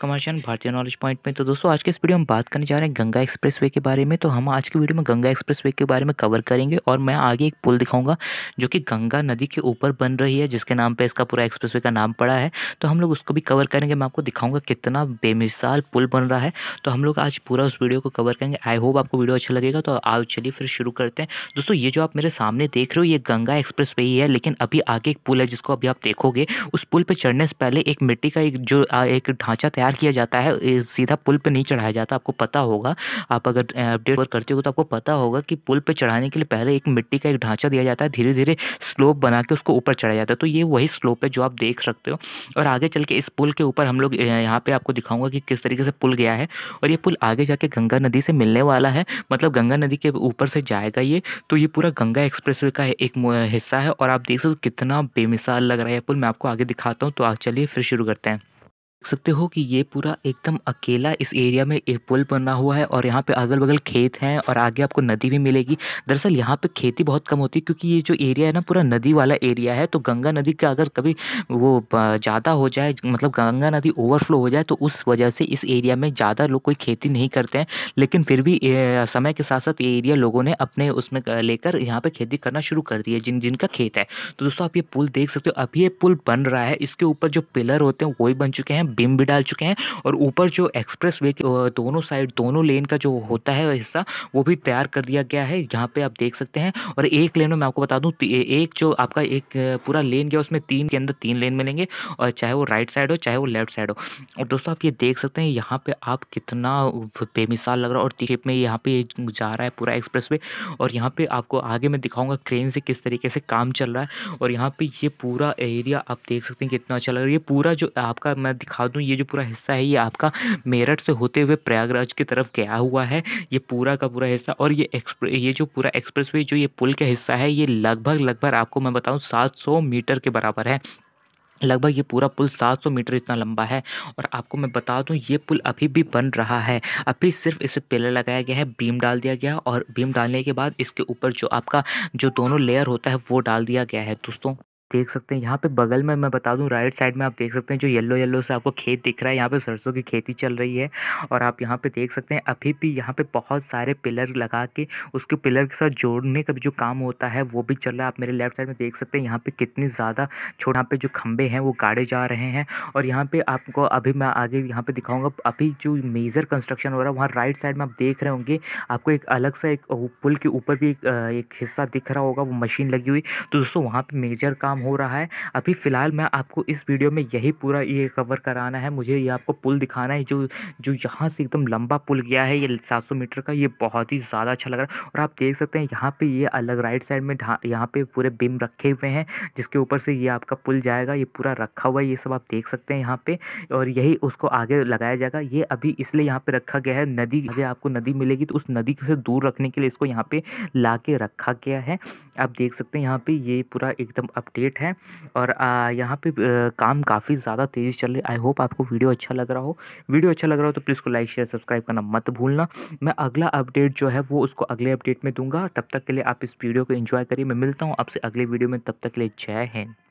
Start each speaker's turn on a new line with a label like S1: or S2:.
S1: Commercial भारतीय knowledge point में तो दोस्तों आज के इस वीडियो में बात करने जा रहे हैं गंगा एक्सप्रेसवे के बारे में तो हम आज की वीडियो में गंगा एक्सप्रेसवे के बारे में कवर करेंगे और मैं आगे एक पुल दिखाऊंगा जो कि गंगा नदी के ऊपर बन रही है जिसके नाम पे इसका पूरा एक्सप्रेसवे का नाम पड़ा है तो हम लोग उसको भी कवर करेंगे मैं आपको दिखाऊंगा कितना बेमिसाल पुल बन रहा है तो हम लोग आज पूरा उस वीडियो को कवर करेंगे आई होप आपको वीडियो अच्छा लगेगा तो आओ चलिए फिर शुरू करते हैं दोस्तों ये जो आप मेरे सामने देख रहे हो ये गंगा एक्सप्रेस ही है लेकिन अभी आगे एक पुल है जिसको अभी आप देखोगे उस पुल पर चढ़ने से पहले एक मिट्टी का एक जो एक ढांचा तैयार तैयार किया जाता है सीधा पुल पे नहीं चढ़ाया जाता आपको पता होगा आप अगर अपडेट वर्क करते हो तो आपको पता होगा कि पुल पे चढ़ाने के लिए पहले एक मिट्टी का एक ढांचा दिया जाता है धीरे धीरे स्लोप बना के उसको ऊपर चढ़ाया जाता है तो ये वही स्लोप है जो आप देख सकते हो और आगे चल के इस पुल के ऊपर हम लोग यहाँ पर आपको दिखाऊंगा कि किस तरीके से पुल गया है और ये पुल आगे जाके गंगा नदी से मिलने वाला है मतलब गंगा नदी के ऊपर से जाएगा ये तो ये पूरा गंगा एक्सप्रेस का एक हिस्सा है और आप देख सकते हो कितना बेमिसाल लग रहा है पुल मैं आपको आगे दिखाता हूँ तो आप चलिए फिर शुरू करते हैं सकते हो कि ये पूरा एकदम अकेला इस एरिया में एक पुल बना हुआ है और यहाँ पे अगल-बगल खेत हैं और आगे आपको नदी भी मिलेगी। दरअसल यहाँ पे खेती बहुत कम होती है क्योंकि ये जो एरिया है ना पूरा नदी वाला एरिया है तो गंगा नदी का अगर कभी वो ज़्यादा हो जाए मतलब गंगा नदी ओवरफ्लो हो जाए तो उस वजह से इस एरिया में ज़्यादा लोग कोई खेती नहीं करते हैं। लेकिन फिर भी समय के साथ-साथ ये एरिया लोगों ने अपने उसमें लेकर यहाँ पर खेती करना शुरू कर दी है जिन जिनका खेत है। तो दोस्तों आप ये पुल देख सकते हो। अभी ये पुल बन रहा है। इसके ऊपर जो पिलर होते हैं वही बन चुके हैं। हैं बिम भी डाल चुके हैं और ऊपर जो एक्सप्रेस वे दोनों साइड दोनों लेन का जो होता है हिस्सा वो भी तैयार कर दिया गया है यहाँ पे आप देख सकते हैं और एक लेन में मैं आपको बता दूँ एक जो आपका एक पूरा लेन गया उसमें तीन के अंदर तीन लेन मिलेंगे और चाहे वो राइट साइड हो चाहे वो लेफ्ट साइड हो और दोस्तों आप ये देख सकते हैं यहाँ पे आप कितना बेमिसाल लग रहा है और टिप में यहाँ पे जा रहा है पूरा एक्सप्रेस और यहाँ पे आपको आगे मैं दिखाऊंगा क्रेन से किस तरीके से काम चल रहा है और यहाँ पे ये पूरा एरिया आप देख सकते हैं कितना अच्छा लग रहा है ये पूरा जो आपका मैं दिखा दिखा दूँ ये जो पूरा हिस्सा है ये आपका मेरठ से होते हुए प्रयागराज की तरफ गया हुआ है ये पूरा का पूरा हिस्सा और ये ये जो पूरा एक्सप्रेस जो ये पुल का हिस्सा है ये लगभग लगभग आपको मैं बताऊँ सात मीटर के बराबर है लगभग ये पूरा पुल 700 मीटर इतना लंबा है और आपको मैं बता दूं ये पुल अभी भी बन रहा है अभी सिर्फ इसे पिलर लगाया गया है बीम डाल दिया गया और बीम डालने के बाद इसके ऊपर जो आपका जो दोनों लेयर होता है वो डाल दिया गया है दोस्तों देख सकते हैं यहाँ पे बगल में मैं बता दूँ राइट साइड में आप देख सकते हैं जो येलो येलो से आपको खेत दिख रहा है यहाँ पे सरसों की खेती चल रही है और आप यहाँ पे देख सकते हैं अभी भी यहाँ पे बहुत सारे पिलर लगा के उसके पिलर के साथ जोड़ने का भी जो काम होता है वो भी चल रहा है आप मेरे लेफ्ट साइड में देख सकते हैं यहाँ पर कितनी ज़्यादा छोटे यहाँ पे जो खंबे हैं वो गाड़े जा रहे हैं और यहाँ पर आपको अभी मैं आगे यहाँ पर दिखाऊँगा अभी जो मेजर कंस्ट्रक्शन हो रहा है वहाँ राइट साइड में आप देख रहे होंगे आपको एक अलग सा एक पुल के ऊपर भी एक, हिस्सा दिख रहा होगा वो मशीन लगी हुई तो दोस्तों वहाँ पर मेजर काम काम हो रहा है अभी फ़िलहाल मैं आपको इस वीडियो में यही पूरा ये कवर कराना है मुझे ये आपको पुल दिखाना है जो जो यहाँ से एकदम लंबा पुल गया है ये सात मीटर का ये बहुत ही ज़्यादा अच्छा लग रहा है और आप देख सकते हैं यहाँ पर ये अलग राइट साइड में यहाँ पर पूरे बिम रखे हुए हैं जिसके ऊपर से ये आपका पुल जाएगा ये पूरा रखा हुआ है ये सब आप देख सकते हैं यहाँ पर और यही उसको आगे लगाया जाएगा ये अभी इसलिए यहाँ पर रखा गया है नदी अगर आपको नदी मिलेगी तो उस नदी से दूर रखने के लिए इसको यहाँ पे ला के रखा गया है आप देख सकते हैं यहाँ पे ये पूरा एकदम अपडेट अपडेट है और यहाँ पे काम काफ़ी ज़्यादा तेज़ी चल रही है आई होप आपको वीडियो अच्छा लग रहा हो वीडियो अच्छा लग रहा हो तो प्लीज़ को लाइक शेयर सब्सक्राइब करना मत भूलना मैं अगला अपडेट जो है वो उसको अगले अपडेट में दूंगा तब तक के लिए आप इस वीडियो को इन्जॉय करिए मैं मिलता हूँ आपसे अगले वीडियो में तब तक के लिए जय हिंद